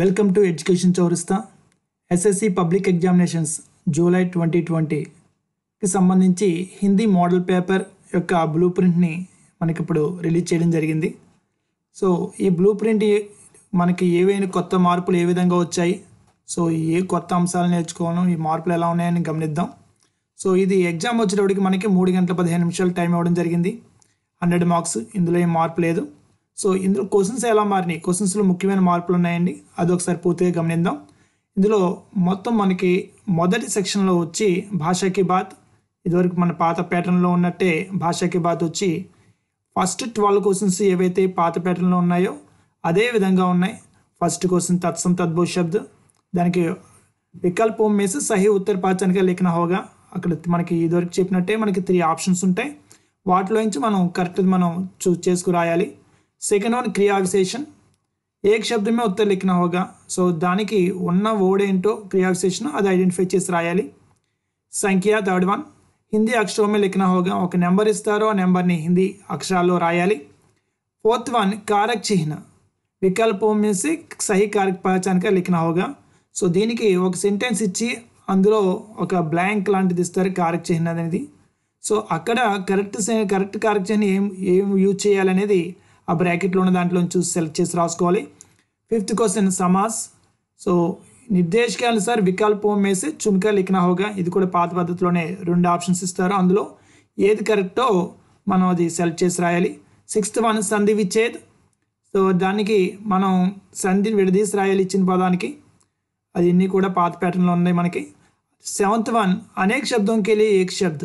welcome to education Chowrasta SSC public examinations July twenty ట్వంటీకి సంబంధించి Hindi model paper యొక్క blue ప్రింట్ని మనకి ఇప్పుడు రిలీజ్ చేయడం జరిగింది సో ఈ బ్లూ ప్రింట్ మనకి ఏవైనా కొత్త మార్పులు ఏ విధంగా వచ్చాయి సో ఏ కొత్త అంశాలు నేర్చుకోవడం ఈ మార్పులు ఎలా ఉన్నాయని గమనిద్దాం సో ఇది ఎగ్జామ్ వచ్చేటప్పటికి మనకి మూడు గంటల పదిహేను నిమిషాలు టైం ఇవ్వడం జరిగింది హండ్రెడ్ మార్క్స్ ఇందులో ఏం మార్పు లేదు సో ఇందులో క్వశ్చన్స్ ఎలా మారినాయి క్వశ్చన్స్లో ముఖ్యమైన మార్పులు ఉన్నాయండి అది ఒకసారి పూర్తిగా గమనిద్దాం ఇందులో మొత్తం మనకి మొదటి సెక్షన్లో వచ్చి భాషాకి బాత్ ఇదివరకు మన పాత ప్యాటర్న్లో ఉన్నట్టే భాషకి బాత్ వచ్చి ఫస్ట్ ట్వెల్వ్ క్వశ్చన్స్ ఏవైతే పాత ప్యాటర్న్లో ఉన్నాయో అదే విధంగా ఉన్నాయి ఫస్ట్ క్వశ్చన్ తత్సం తద్భు శబ్ద్ దానికి వికల్పం మేసి సహి ఉత్తర పాచనిక లేఖన హోగా అక్కడ మనకి ఇదివరకు చెప్పినట్టే మనకి త్రీ ఆప్షన్స్ ఉంటాయి వాటిలోంచి మనం కరెక్ట్ మనం చూ చేసుకురాయాలి సెకండ్ వన్ క్రియాక్సేషన్ ఏక శబ్దమే ఉత్తర లిఖిన హోగా సో దానికి ఉన్న వర్డ్ ఏంటో క్రియాక్సేషన్ అది ఐడెంటిఫై చేసి రాయాలి సంఖ్య థర్డ్ వన్ హిందీ అక్షరమే में హోగా ఒక నెంబర్ ఇస్తారో ఆ నెంబర్ని హిందీ అక్షరాల్లో రాయాలి ఫోర్త్ వన్ కారక్ చిహ్న వికల్పం మీసి సహి కారక్ పహచాన్గా లిఖిన హోగా సో దీనికి ఒక సెంటెన్స్ ఇచ్చి అందులో ఒక బ్లాంక్ లాంటిది ఇస్తారు కారక్ చిహ్న అనేది సో అక్కడ కరెక్ట్ కరెక్ట్ కారక్ చిహ్న ఏం ఏం యూజ్ చేయాలనేది ఆ బ్రాకెట్లో ఉన్న దాంట్లో చూసి సెలెక్ట్ చేసి రాసుకోవాలి ఫిఫ్త్ క్వశ్చన్ సమాస్ సో నిర్దేశక అనుసారి వికల్పం विकल्पों में से హోగా ఇది కూడా పాత పద్ధతిలోనే రెండు ఆప్షన్స్ ఇస్తారు అందులో ఏది కరెక్టో మనం అది సెలెక్ట్ చేసి రాయాలి సిక్స్త్ వన్ సంధి విచ్చేద్ సో దానికి మనం సంధిని విడదీసి రాయాలి ఇచ్చిన పదానికి అది ఇన్ని కూడా పాత ప్యాటర్న్లో ఉన్నాయి మనకి సెవెంత్ వన్ అనేక కెళ్ళి ఏక్ శబ్ద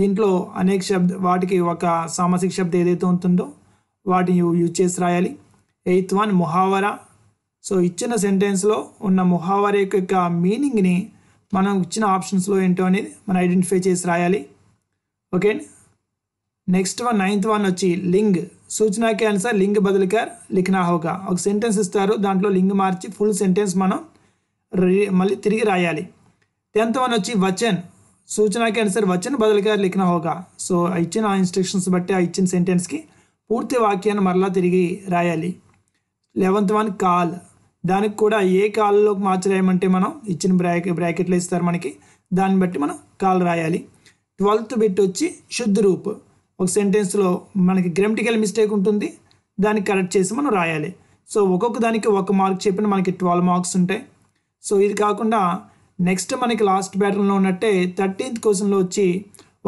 దీంట్లో అనేక శబ్ద వాటికి ఒక సామాసిక శబ్దం ఏదైతే ఉంటుందో వాటిని యూజ్ చేసి రాయాలి ఎయిత్ వన్ ముహావరా సో ఇచ్చిన సెంటెన్స్లో ఉన్న ముహావర యొక్క మీనింగ్ని మనం ఇచ్చిన ఆప్షన్స్లో ఏంటో అనేది మనం ఐడెంటిఫై చేసి రాయాలి okay next one ninth one వచ్చి లింగ్ సూచనా కే లింగ్ బదులుకార్ లిఖనా హోక ఒక సెంటెన్స్ ఇస్తారు దాంట్లో లింగ్ మార్చి ఫుల్ సెంటెన్స్ మనం మళ్ళీ తిరిగి రాయాలి టెన్త్ వన్ వచ్చి వచన్ సూచనా కే వచన్ బదులుకార్ లిఖనా హోక సో ఇచ్చిన ఇన్స్ట్రక్షన్స్ బట్టి ఆ ఇచ్చిన సెంటెన్స్కి పూర్తి వాక్యాన్ని మరలా తిరిగి రాయాలి లెవెంత్ వన్ కాల్ దానికి కూడా ఏ కాల్లో మార్చి రాయమంటే మనం ఇచ్చిన బ్రాకెట్ బ్రాకెట్లో ఇస్తారు మనకి దాన్ని బట్టి మనం కాల్ రాయాలి ట్వెల్త్ బిట్ వచ్చి శుద్ధ రూప్ ఒక సెంటెన్స్లో మనకి గ్రామటికల్ మిస్టేక్ ఉంటుంది దాన్ని కరెక్ట్ చేసి మనం రాయాలి సో ఒక్కొక్క దానికి ఒక మార్క్ చెప్పిన మనకి ట్వెల్వ్ మార్క్స్ ఉంటాయి సో ఇది కాకుండా నెక్స్ట్ మనకి లాస్ట్ ప్యాటర్న్లో ఉన్నట్టే థర్టీన్త్ క్వశ్చన్లో వచ్చి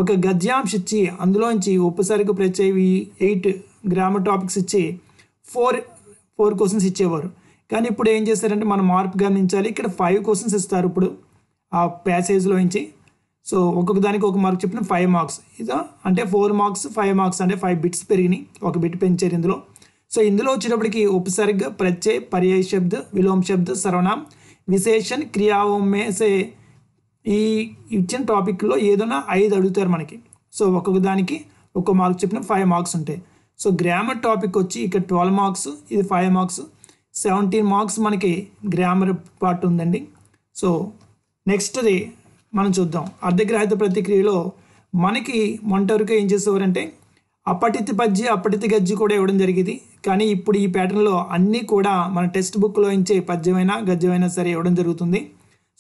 ఒక గద్యాంశ ఇచ్చి అందులోంచి ఉపసరిక ప్రత్యేవి ఎయిట్ గ్రామర్ టాపిక్స్ ఇచ్చి ఫోర్ ఫోర్ క్వశ్చన్స్ ఇచ్చేవారు కానీ ఇప్పుడు ఏం చేస్తారంటే మనం మార్పు గమనించాలి ఇక్కడ ఫైవ్ క్వశ్చన్స్ ఇస్తారు ఇప్పుడు ఆ ప్యాసేజ్లో నుంచి సో ఒక్కొక్క దానికి ఒక మార్క్ చెప్పిన ఫైవ్ మార్క్స్ ఇదో అంటే ఫోర్ మార్క్స్ ఫైవ్ మార్క్స్ అంటే ఫైవ్ బిట్స్ పెరిగినాయి ఒక బిట్ పెంచారు ఇందులో సో ఇందులో వచ్చేటప్పటికి ఉపసర్గ ప్రత్యయ పర్యాయ శబ్ద విలోమ శబ్ద సర్వనామ్ విశేషణ క్రియావమేసే ఈ ఇచ్చిన టాపిక్లో ఏదైనా ఐదు అడుగుతారు మనకి సో ఒక్కొక్క దానికి ఒక్కో మార్క్ చెప్పిన ఫైవ్ మార్క్స్ ఉంటాయి సో గ్రామర్ టాపిక్ వచ్చి ఇక్కడ ట్వెల్వ్ మార్క్స్ ఇది ఫైవ్ మార్క్స్ సెవెంటీన్ మార్క్స్ మనకి గ్రామర్ పార్ట్ ఉందండి సో నెక్స్ట్ది మనం చూద్దాం అర్ధగ్రాహిత ప్రతిక్రియలో మనకి మొంటవరకు ఏం చేసేవారంటే అప్పటితి పజ్జి అప్పటితి గజ్జి కూడా ఇవ్వడం జరిగింది కానీ ఇప్పుడు ఈ ప్యాటర్న్లో అన్నీ కూడా మన టెక్స్ట్ బుక్లో ఇచ్చే పద్యమైనా గజ్జమైనా సరే ఇవ్వడం జరుగుతుంది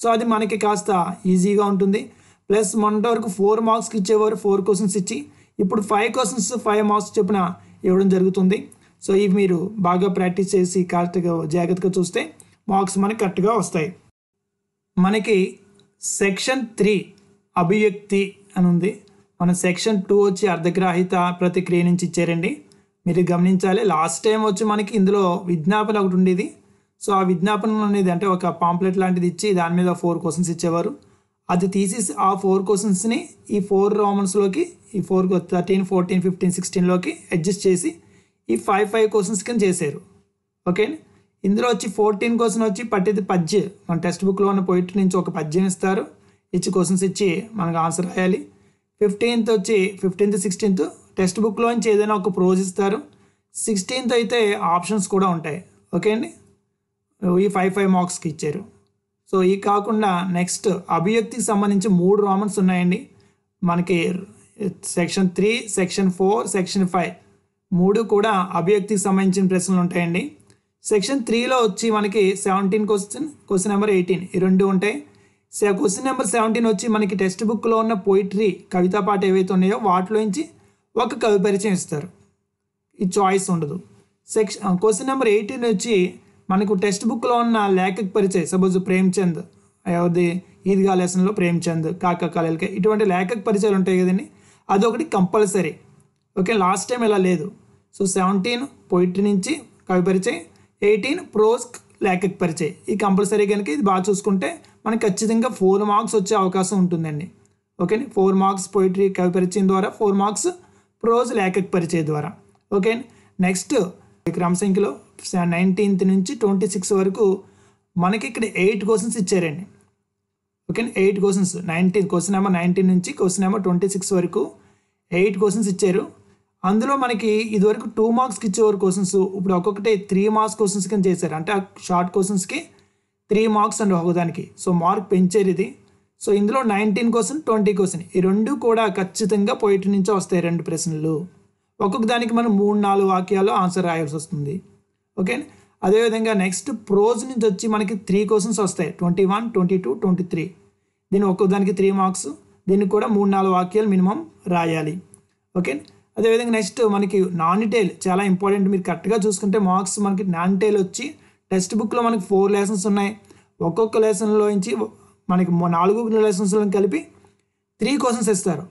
సో అది మనకి కాస్త ఈజీగా ఉంటుంది ప్లస్ మొన్నటి వరకు ఫోర్ మార్క్స్కి ఇచ్చేవారు ఫోర్ క్వశ్చన్స్ ఇచ్చి ఇప్పుడు ఫైవ్ క్వశ్చన్స్ ఫైవ్ మార్క్స్ చెప్పిన ఇవ్వడం జరుగుతుంది సో ఇవి మీరు బాగా ప్రాక్టీస్ చేసి కరెక్ట్గా జాగ్రత్తగా చూస్తే మార్క్స్ మనకి కరెక్ట్గా వస్తాయి మనకి సెక్షన్ త్రీ అభివ్యక్తి అని ఉంది మన సెక్షన్ టూ వచ్చి అర్ధగ్రాహిత ప్రతిక్రియ నుంచి ఇచ్చారండి మీరు గమనించాలి లాస్ట్ టైం వచ్చి మనకి ఇందులో విజ్ఞాపన ఒకటి ఉండేది సో ఆ విజ్ఞాపన అనేది అంటే ఒక పాంప్లెట్ లాంటిది ఇచ్చి దాని మీద ఫోర్ క్వశ్చన్స్ ఇచ్చేవారు అది తీసేసి ఆ ఫోర్ క్వశ్చన్స్ని ఈ ఫోర్ రోమన్స్లోకి ఈ ఫోర్ థర్టీన్ ఫోర్టీన్ ఫిఫ్టీన్ సిక్స్టీన్లోకి అడ్జస్ట్ చేసి ఈ ఫైవ్ ఫైవ్ క్వశ్చన్స్ కింద చేశారు ఓకే ఇందులో వచ్చి ఫోర్టీన్ క్వశ్చన్ వచ్చి పట్టేది పద్య మన టెక్స్ట్ బుక్లో ఉన్న పోయిట్రీ నుంచి ఒక పద్యం ఇస్తారు ఇచ్చి క్వశ్చన్స్ ఇచ్చి మనకు ఆన్సర్ రాయాలి ఫిఫ్టీన్త్ వచ్చి ఫిఫ్టీన్త్ సిక్స్టీన్త్ టెక్స్ట్ బుక్లోంచి ఏదైనా ఒక ప్రోజ్ ఇస్తారు సిక్స్టీన్త్ అయితే ఆప్షన్స్ కూడా ఉంటాయి ఓకే అండి ఈ ఫైవ్ ఫైవ్ మార్క్స్కి ఇచ్చారు సో ఈ కాకుండా నెక్స్ట్ అభివ్యక్తికి సంబంధించి మూడు రోమన్స్ ఉన్నాయండి మనకి section three section four section five మూడు కూడా అభివ్యక్తికి సంబంధించిన ప్రశ్నలు ఉంటాయండి సెక్షన్ త్రీలో వచ్చి మనకి seventeen question question number eighteen ఈ రెండు ఉంటాయి క్వశ్చన్ నెంబర్ సెవెంటీన్ వచ్చి మనకి టెక్స్ట్ బుక్లో ఉన్న పోయిటరీ కవితా పాట ఏవైతే ఉన్నాయో వాటిలో నుంచి ఒక కవి పరిచయం ఇస్తారు ఈ చాయిస్ ఉండదు సెక్షన్ క్వశ్చన్ నెంబర్ ఎయిటీన్ వచ్చి మనకు టెక్స్ట్ బుక్లో ఉన్న లేఖకు పరిచయం సపోజ్ ప్రేమ్చంద్ ఎవరిది ఈద్గా లెసన్లో ప్రేమ్చంద్ కాకా కాలేలకే ఇటువంటి లేఖ పరిచయాలు ఉంటాయి కదండి అదొకటి కంపల్సరీ ఓకే లాస్ట్ టైం ఇలా లేదు సో సెవెంటీన్ పొయిట్రీ నుంచి కవి పరిచయం ఎయిటీన్ ప్రోస్ లేఖ పరిచయం ఈ కంపల్సరీ కనుక ఇది బాగా చూసుకుంటే మనకి ఖచ్చితంగా ఫోర్ మార్క్స్ వచ్చే అవకాశం ఉంటుందండి ఓకేని ఫోర్ మార్క్స్ పోయిటరీ కవి పరిచయం ద్వారా ఫోర్ మార్క్స్ ప్రోజ్ లేఖ పరిచయం ద్వారా ఓకే నెక్స్ట్ క్రమసంఖ్యలో నైన్టీన్త్ నుంచి ట్వంటీ సిక్స్ వరకు మనకి ఇక్కడ ఎయిట్ క్వశ్చన్స్ ఇచ్చారండి okay eight questions nineteen question ఏమో నైన్టీన్ నుంచి క్వశ్చన్ ఏమో ట్వంటీ సిక్స్ వరకు ఎయిట్ క్వశ్చన్స్ ఇచ్చారు అందులో మనకి ఇదివరకు టూ మార్క్స్కి ఇచ్చేవారు క్వశ్చన్స్ ఇప్పుడు ఒక్కొక్కటి త్రీ మార్క్స్ క్వశ్చన్స్ కింద చేశారు అంటే ఆ షార్ట్ క్వశ్చన్స్కి త్రీ మార్క్స్ అండి ఒకదానికి సో మార్క్ పెంచారు ఇది సో ఇందులో నైన్టీన్ క్వశ్చన్ ట్వంటీ క్వశ్చన్ ఈ రెండు కూడా ఖచ్చితంగా పోయిట్ నుంచే వస్తాయి రెండు ప్రశ్నలు ఒక్కొక్క దానికి మనం మూడు నాలుగు వాక్యాలు ఆన్సర్ రాయాల్సి వస్తుంది ఓకే అదేవిధంగా నెక్స్ట్ ప్రోజ్ నుంచి వచ్చి మనకి త్రీ క్వశ్చన్స్ వస్తాయి twenty one twenty two twenty three దీని దానికి త్రీ మార్క్స్ దీనికి కూడా మూడు నాలుగు వాక్యాలు మినిమం రాయాలి ఓకే అదేవిధంగా నెక్స్ట్ మనకి నాన్ టైల్ చాలా ఇంపార్టెంట్ మీరు కరెక్ట్గా చూసుకుంటే మార్క్స్ మనకి నాన్ టైల్ వచ్చి టెక్స్ట్ బుక్లో మనకి ఫోర్ లెసన్స్ ఉన్నాయి ఒక్కొక్క లెసన్లో నుంచి మనకి నాలుగు లెసన్స్లో కలిపి త్రీ క్వశ్చన్స్ ఇస్తారు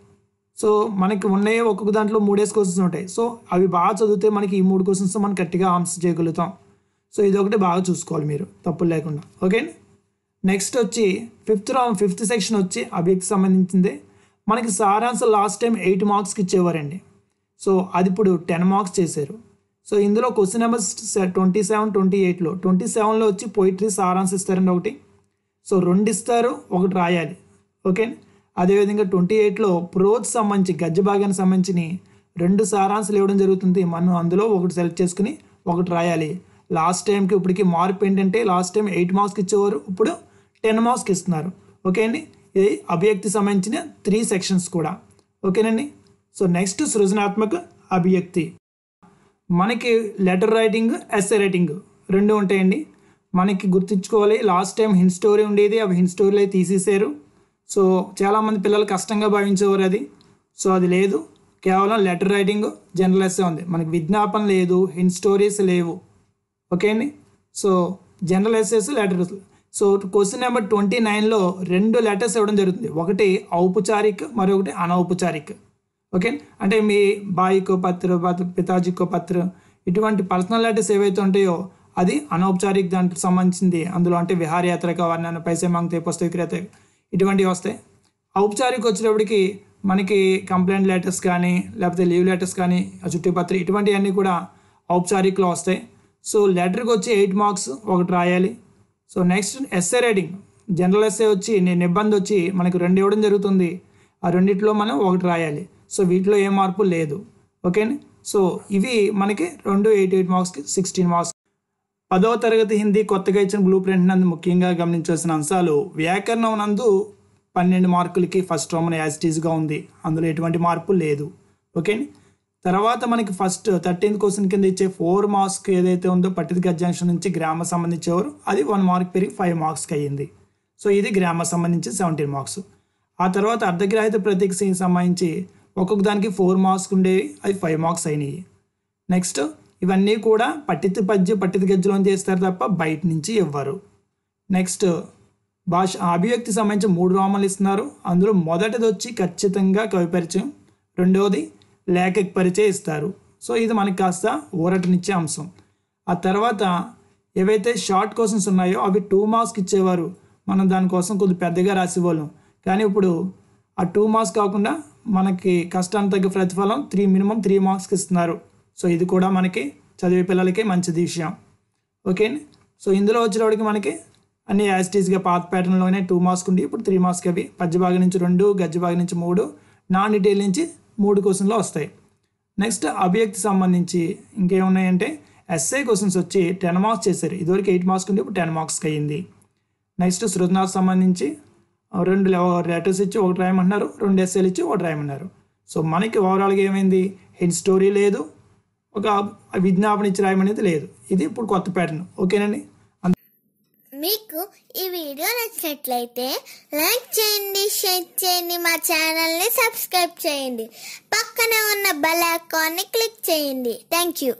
సో మనకి ఉన్నాయి ఒక్కొక్క దాంట్లో మూడేస్ క్వశ్చన్స్ ఉంటాయి సో అవి బాగా చదివితే మనకి ఈ మూడు క్వశ్చన్స్ మనం గట్టిగా ఆన్సర్ చేయగలుగుతాం సో ఇది ఒకటి బాగా చూసుకోవాలి మీరు తప్పులు లేకుండా ఓకే నెక్స్ట్ వచ్చి ఫిఫ్త్ రౌండ్ ఫిఫ్త్ సెక్షన్ వచ్చి అభికి సంబంధించింది మనకి సారాంశం లాస్ట్ టైం ఎయిట్ మార్క్స్కి ఇచ్చేవారండి సో అది ఇప్పుడు టెన్ మార్క్స్ చేశారు సో ఇందులో question numbers twenty seven twenty ఎయిట్లో ట్వంటీ సెవెన్లో వచ్చి పోయిట్రీ సారాన్స్ ఇస్తారండి ఒకటి సో రెండు ఇస్తారు ఒకటి రాయాలి ఓకే అదేవిధంగా ట్వంటీ ఎయిట్లో ప్రోత్ సంబంధించి గజ్జభాగానికి సంబంధించి రెండు సారాంశాలు ఇవ్వడం జరుగుతుంది మనం అందులో ఒకటి సెలెక్ట్ చేసుకుని ఒకటి రాయాలి లాస్ట్ టైంకి ఇప్పటికి మార్పు ఏంటంటే లాస్ట్ టైం ఎయిట్ మార్క్స్కి ఇచ్చేవారు ఇప్పుడు టెన్ మార్క్స్కి ఇస్తున్నారు ఓకే అండి ఇది అభ్యక్తి సంబంధించిన త్రీ సెక్షన్స్ కూడా ఓకేనండి సో నెక్స్ట్ సృజనాత్మక అభివ్యక్తి మనకి లెటర్ రైటింగ్ ఎస్ఏ రైటింగ్ రెండు ఉంటాయండి మనకి గుర్తించుకోవాలి లాస్ట్ టైం హిన్ స్టోరీ ఉండేది అవి హిన్ స్టోరీలు తీసేసారు సో చాలామంది పిల్లలు కష్టంగా భావించేవారు అది సో అది లేదు కేవలం లెటర్ రైటింగ్ జర్నలిస్టే ఉంది మనకి విజ్ఞాపన లేదు హిన్ స్టోరీస్ లేవు okay so general SS letters so question number twenty నైన్లో రెండు లెటర్స్ ఇవ్వడం జరుగుతుంది ఒకటి ఔపచారిక మరొకటి అనౌపచారిక ఓకే అంటే మీ బాయికో పత్ర పితాజీకో పత్ర ఇటువంటి పర్సనల్ లెటర్స్ ఏవైతే ఉంటాయో అది అనౌపచారిక దానికి సంబంధించింది అందులో అంటే విహారయాత్ర వర్ణన పైసే మాంగతే పుస్తక విక్రేత ఇటువంటివి వస్తాయి ఔపచారిక వచ్చేటప్పటికి మనకి కంప్లైంట్ లెటర్స్ కానీ లేకపోతే లీవ్ లెటర్స్ కానీ చుట్టుపత్రి ఇటువంటివన్నీ కూడా ఔపచారికలో వస్తాయి సో లెటర్కి వచ్చి ఎయిట్ మార్క్స్ ఒకటి రాయాలి so next SA writing general SA వచ్చి నేను ఇబ్బంది వచ్చి మనకు రెండు ఇవ్వడం జరుగుతుంది ఆ రెండిట్లో మనం ఒకటి రాయాలి సో వీటిలో ఏ మార్పు లేదు ఓకేనా సో ఇవి మనకి రెండు ఎయిట్ ఎయిట్ మార్క్స్కి సిక్స్టీన్ మార్క్స్ పదో తరగతి హిందీ కొత్తగా ఇచ్చిన బ్లూ ప్రింట్ నందు ముఖ్యంగా గమనించాల్సిన అంశాలు వ్యాకరణం నందు పన్నెండు మార్కులకి ఫస్ట్ రోమన్ యాజిటీజ్గా ఉంది అందులో ఎటువంటి మార్పు లేదు ఓకే తర్వాత మనకి ఫస్ట్ థర్టీన్త్ క్వశ్చన్ కింద ఇచ్చే ఫోర్ మార్క్స్ ఏదైతే ఉందో పట్టిక జంక్షన్ నుంచి గ్రామ సంబంధించేవారు అది వన్ మార్క్ పెరిగి ఫైవ్ మార్క్స్కి అయ్యింది సో ఇది గ్రామ సంబంధించి సెవెంటీన్ మార్క్స్ ఆ తర్వాత అర్ధగ్రాహిత ప్రతీక సంబంధించి ఒక్కొక్క దానికి ఫోర్ మార్క్స్ ఉండేవి అది ఫైవ్ మార్క్స్ అయినాయి నెక్స్ట్ ఇవన్నీ కూడా పట్టిత పద్య పట్టిత గజ్జలోని చేస్తారు తప్ప బయట నుంచి ఇవ్వరు నెక్స్ట్ భాష అభివ్యక్తి సంబంధించి మూడు రోమాలు ఇస్తున్నారు అందులో మొదటిది వచ్చి ఖచ్చితంగా కవి పరిచయం రెండవది లేఖక పరిచయం ఇస్తారు సో ఇది మనకి కాస్త ఊరటనిచ్చే అంశం ఆ తర్వాత ఏవైతే షార్ట్ క్వశ్చన్స్ ఉన్నాయో అవి టూ మార్క్స్కి ఇచ్చేవారు మనం దానికోసం కొద్దిగా పెద్దగా రాసేవాళ్ళం కానీ ఇప్పుడు ఆ టూ మార్క్స్ కాకుండా మనకి కష్టానికి తగ్గ ప్రతిఫలం త్రీ మినిమం త్రీ మార్క్స్కి ఇస్తున్నారు సో ఇది కూడా మనకి చదివే పిల్లలకి మంచిది విషయం ఓకే సో ఇందులో వాడికి మనకి అన్ని యాజిటీస్గా పాత ప్యాటర్న్లోనే టూ మార్క్స్ ఉండి ఇప్పుడు త్రీ మార్క్స్కి అవి పద్యభాగం నుంచి రెండు గద్యభాగం నుంచి మూడు నాన్ డీటెయిల్ నుంచి మూడు క్వశ్చన్లు వస్తాయి నెక్స్ట్ అభివ్యక్తి సంబంధించి ఇంకేమున్నాయంటే ఎస్ఐ క్వశ్చన్స్ వచ్చి టెన్ మార్క్స్ చేశారు ఇదివరకు ఎయిట్ మార్క్స్ ఉండి ఇప్పుడు టెన్ మార్క్స్కి అయ్యింది నెక్స్ట్ సృజనాకు సంబంధించి రెండు లెటర్స్ ఇచ్చి ఒకటి రాయమన్నారు రెండు ఎస్ఏలు ఇచ్చి ఒకటి రాయమన్నారు సో మనకి ఓవరాల్గా ఏమైంది హెడ్ స్టోరీ లేదు ఒక విజ్ఞాపన ఇచ్చి అనేది లేదు ఇది ఇప్పుడు కొత్త ప్యాటర్న్ ఓకేనండి మీకు ఈ వీడియో నచ్చినట్లయితే లైక్ చేయండి షేర్ చేయండి మా ఛానల్ని సబ్స్క్రైబ్ చేయండి పక్కనే ఉన్న బెల్ ఐకాన్ని క్లిక్ చేయండి థ్యాంక్ యూ